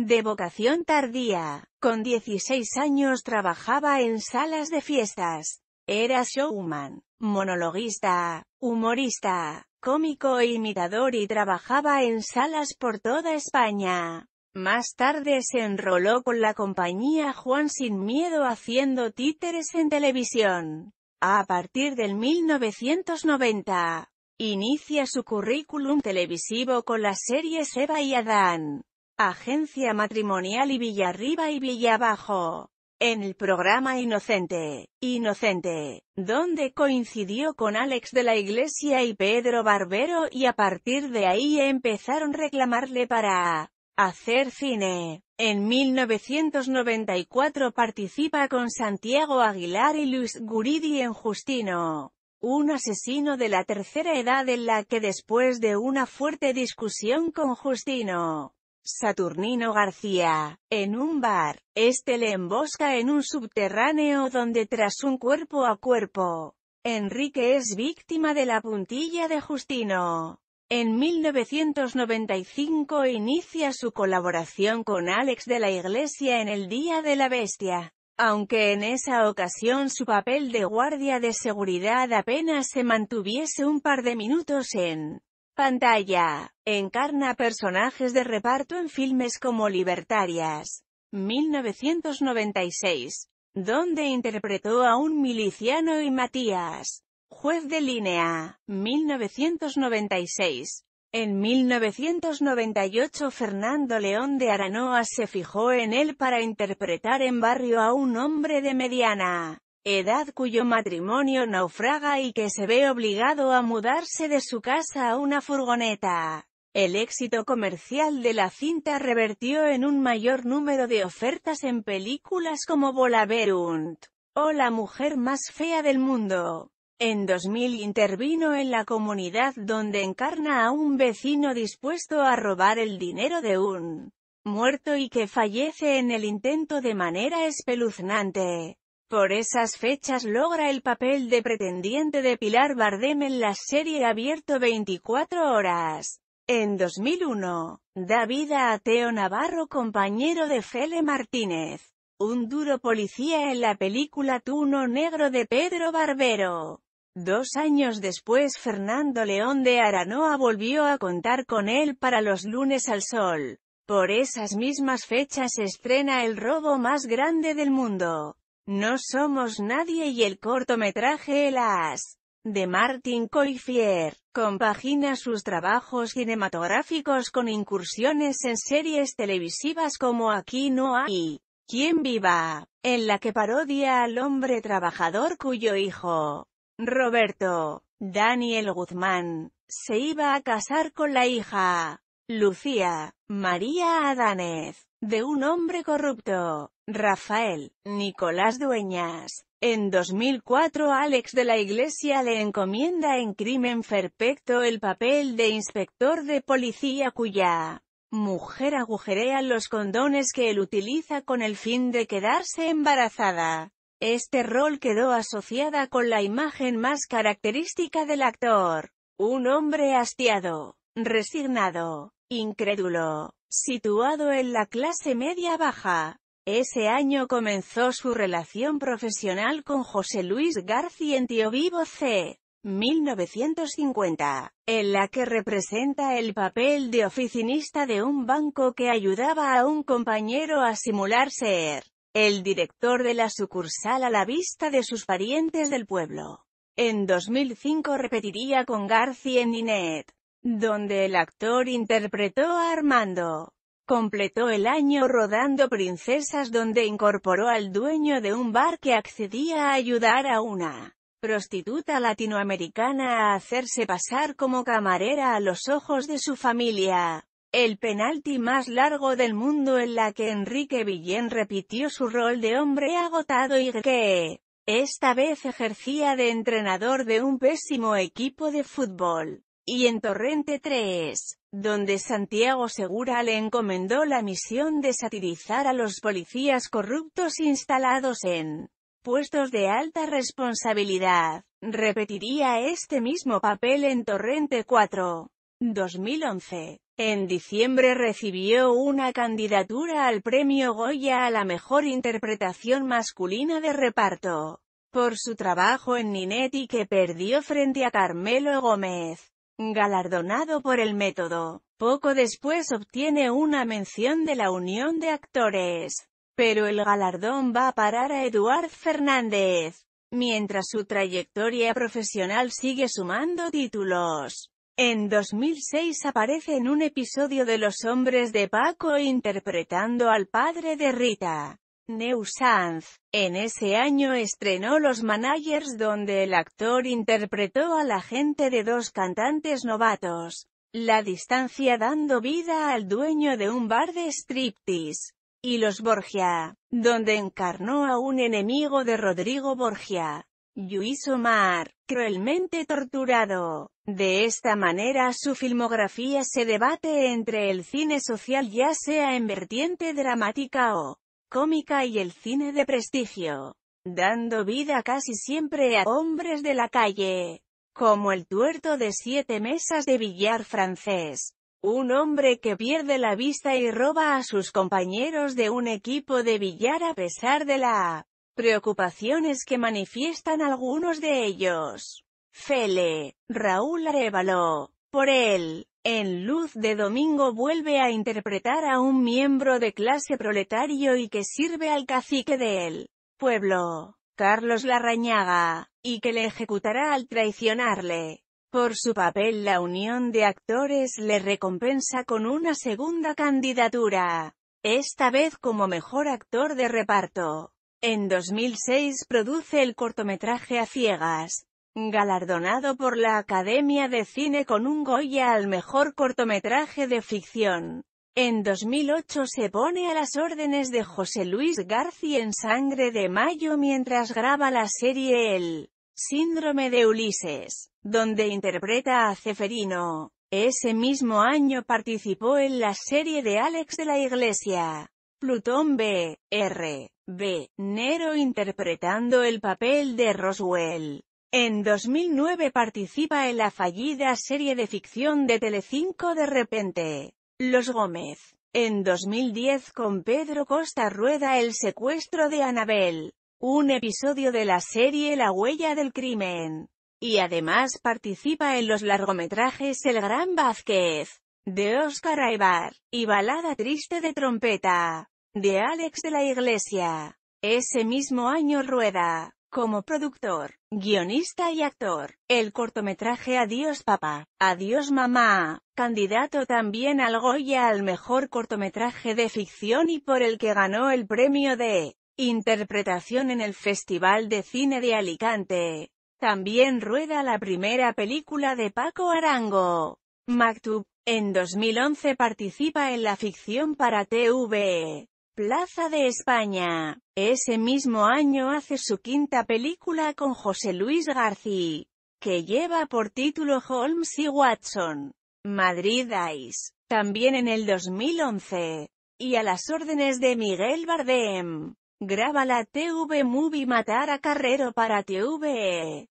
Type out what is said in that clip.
De vocación tardía, con 16 años trabajaba en salas de fiestas. Era showman, monologuista, humorista, cómico e imitador y trabajaba en salas por toda España. Más tarde se enroló con la compañía Juan Sin Miedo haciendo títeres en televisión. A partir del 1990, inicia su currículum televisivo con las series Eva y Adán, Agencia Matrimonial y Villarriba y Villabajo. En el programa Inocente, Inocente, donde coincidió con Alex de la Iglesia y Pedro Barbero y a partir de ahí empezaron a reclamarle para hacer cine. En 1994 participa con Santiago Aguilar y Luis Guridi en Justino, un asesino de la tercera edad en la que después de una fuerte discusión con Justino, Saturnino García, en un bar, este le embosca en un subterráneo donde tras un cuerpo a cuerpo, Enrique es víctima de la puntilla de Justino. En 1995 inicia su colaboración con Alex de la Iglesia en El Día de la Bestia. Aunque en esa ocasión su papel de guardia de seguridad apenas se mantuviese un par de minutos en Pantalla. Encarna personajes de reparto en filmes como Libertarias, 1996, donde interpretó a un miliciano y Matías, juez de línea, 1996. En 1998 Fernando León de Aranoa se fijó en él para interpretar en Barrio a un hombre de mediana edad cuyo matrimonio naufraga y que se ve obligado a mudarse de su casa a una furgoneta. El éxito comercial de la cinta revertió en un mayor número de ofertas en películas como Volaverunt o La mujer más fea del mundo. En 2000 intervino en la comunidad donde encarna a un vecino dispuesto a robar el dinero de un muerto y que fallece en el intento de manera espeluznante. Por esas fechas logra el papel de pretendiente de Pilar Bardem en la serie Abierto 24 horas. En 2001, da vida a Teo Navarro compañero de Fele Martínez, un duro policía en la película Tuno Negro de Pedro Barbero. Dos años después Fernando León de Aranoa volvió a contar con él para los lunes al sol. Por esas mismas fechas estrena El robo más grande del mundo. No somos nadie y el cortometraje El As, de Martin Coiffier, compagina sus trabajos cinematográficos con incursiones en series televisivas como Aquí no hay quien viva, en la que parodia al hombre trabajador cuyo hijo, Roberto, Daniel Guzmán, se iba a casar con la hija, Lucía, María Adánez de un hombre corrupto. Rafael, Nicolás Dueñas. En 2004 Alex de la Iglesia le encomienda en Crimen Perfecto el papel de inspector de policía cuya mujer agujerea los condones que él utiliza con el fin de quedarse embarazada. Este rol quedó asociada con la imagen más característica del actor, un hombre hastiado, resignado, incrédulo, Situado en la clase media-baja, ese año comenzó su relación profesional con José Luis García en Tío Vivo C. 1950, en la que representa el papel de oficinista de un banco que ayudaba a un compañero a simular ser el director de la sucursal a la vista de sus parientes del pueblo. En 2005 repetiría con García en Ninet donde el actor interpretó a Armando. Completó el año rodando Princesas donde incorporó al dueño de un bar que accedía a ayudar a una prostituta latinoamericana a hacerse pasar como camarera a los ojos de su familia. El penalti más largo del mundo en la que Enrique Villén repitió su rol de hombre agotado y que, esta vez ejercía de entrenador de un pésimo equipo de fútbol y en Torrente 3, donde Santiago Segura le encomendó la misión de satirizar a los policías corruptos instalados en puestos de alta responsabilidad. Repetiría este mismo papel en Torrente 4. 2011. En diciembre recibió una candidatura al Premio Goya a la Mejor Interpretación Masculina de Reparto, por su trabajo en Ninetti que perdió frente a Carmelo Gómez. Galardonado por el método, poco después obtiene una mención de la Unión de Actores. Pero el galardón va a parar a Eduard Fernández, mientras su trayectoria profesional sigue sumando títulos. En 2006 aparece en un episodio de Los Hombres de Paco interpretando al padre de Rita. Neusanz. En ese año estrenó Los Managers donde el actor interpretó a la gente de dos cantantes novatos. La distancia dando vida al dueño de un bar de striptease. Y Los Borgia, donde encarnó a un enemigo de Rodrigo Borgia. Luis Omar, cruelmente torturado. De esta manera su filmografía se debate entre el cine social ya sea en vertiente dramática o cómica y el cine de prestigio, dando vida casi siempre a hombres de la calle, como el tuerto de siete mesas de billar francés. Un hombre que pierde la vista y roba a sus compañeros de un equipo de billar a pesar de las preocupaciones que manifiestan algunos de ellos. Fele, Raúl Arevalo, por él, en Luz de Domingo vuelve a interpretar a un miembro de clase proletario y que sirve al cacique de él, pueblo, Carlos Larrañaga, y que le ejecutará al traicionarle. Por su papel la unión de actores le recompensa con una segunda candidatura, esta vez como mejor actor de reparto. En 2006 produce el cortometraje A Ciegas, galardonado por la Academia de Cine con un Goya al mejor cortometraje de ficción. En 2008 se pone a las órdenes de José Luis García en Sangre de Mayo mientras graba la serie El Síndrome de Ulises, donde interpreta a Ceferino. Ese mismo año participó en la serie de Alex de la Iglesia, Plutón B. R. B. Nero interpretando el papel de Roswell. En 2009 participa en la fallida serie de ficción de Telecinco De Repente, Los Gómez. En 2010 con Pedro Costa rueda El secuestro de Anabel, un episodio de la serie La huella del crimen. Y además participa en los largometrajes El Gran Vázquez, de Oscar Aibar, y Balada Triste de Trompeta, de Alex de la Iglesia. Ese mismo año rueda como productor, guionista y actor, el cortometraje Adiós papá, Adiós mamá, candidato también al Goya al mejor cortometraje de ficción y por el que ganó el premio de interpretación en el Festival de Cine de Alicante. También rueda la primera película de Paco Arango, Mactub, En 2011 participa en la ficción para TV Plaza de España. Ese mismo año hace su quinta película con José Luis García, que lleva por título Holmes y Watson. Madrid Ice. También en el 2011. Y a las órdenes de Miguel Bardem. Graba la TV Movie Matar a Carrero para TV.